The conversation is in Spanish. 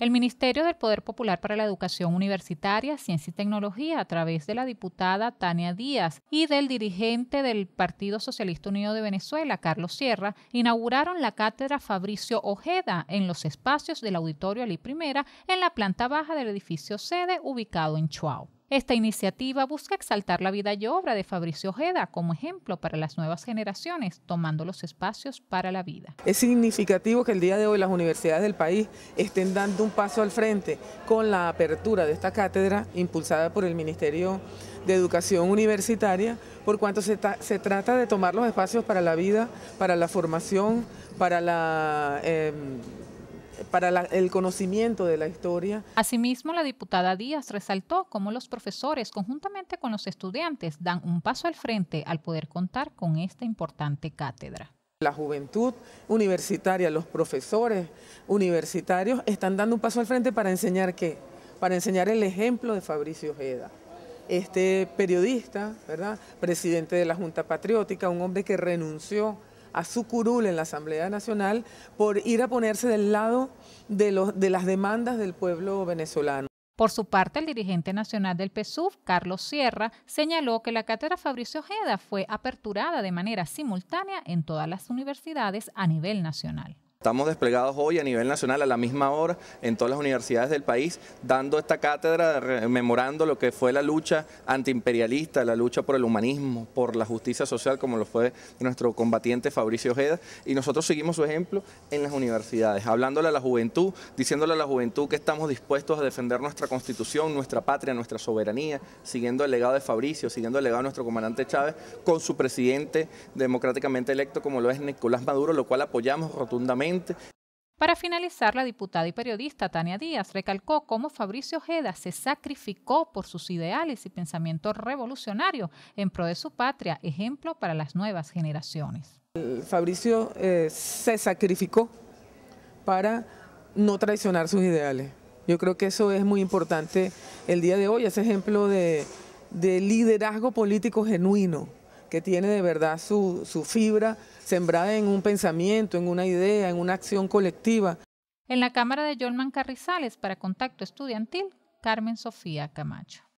El Ministerio del Poder Popular para la Educación Universitaria, Ciencia y Tecnología, a través de la diputada Tania Díaz y del dirigente del Partido Socialista Unido de Venezuela, Carlos Sierra, inauguraron la cátedra Fabricio Ojeda en los espacios del Auditorio Ali Primera en la planta baja del edificio sede ubicado en Chuao. Esta iniciativa busca exaltar la vida y obra de Fabricio Ojeda como ejemplo para las nuevas generaciones, tomando los espacios para la vida. Es significativo que el día de hoy las universidades del país estén dando un paso al frente con la apertura de esta cátedra impulsada por el Ministerio de Educación Universitaria, por cuanto se, trata de tomar los espacios para la vida, para la formación, para la... Em, para el conocimiento de la historia. Asimismo, la diputada Díaz resaltó cómo los profesores, conjuntamente con los estudiantes, dan un paso al frente al poder contar con esta importante cátedra. La juventud universitaria, los profesores universitarios están dando un paso al frente para enseñar qué? Para enseñar el ejemplo de Fabricio Ojeda este periodista, ¿verdad? presidente de la Junta Patriótica, un hombre que renunció a su curul en la Asamblea Nacional por ir a ponerse del lado de, las demandas del pueblo venezolano. Por su parte, el dirigente nacional del PSUV, Carlos Sierra, señaló que la cátedra Fabricio Ojeda fue aperturada de manera simultánea en todas las universidades a nivel nacional. Estamos desplegados hoy a nivel nacional a la misma hora en todas las universidades del país, dando esta cátedra, rememorando lo que fue la lucha antiimperialista, la lucha por el humanismo, por la justicia social, como lo fue nuestro combatiente Fabricio Ojeda. Y nosotros seguimos su ejemplo en las universidades, hablándole a la juventud, diciéndole a la juventud que estamos dispuestos a defender nuestra constitución, nuestra patria, nuestra soberanía, siguiendo el legado de Fabricio, siguiendo el legado de nuestro comandante Chávez, con su presidente democráticamente electo como lo es Nicolás Maduro, lo cual apoyamos rotundamente para finalizar, la diputada y periodista Tania Díaz recalcó cómo Fabricio Ojeda se sacrificó por sus ideales y pensamiento revolucionario en pro de su patria, ejemplo para las nuevas generaciones. Fabricio eh, se sacrificó para no traicionar sus ideales. Yo creo que eso es muy importante el día de hoy, ese ejemplo de liderazgo político genuino que tiene de verdad su, fibra sembrada en un pensamiento, en una idea, en una acción colectiva. En la Cámara de Yolman Carrizales para Contacto Estudiantil, Carmen Sofía Camacho.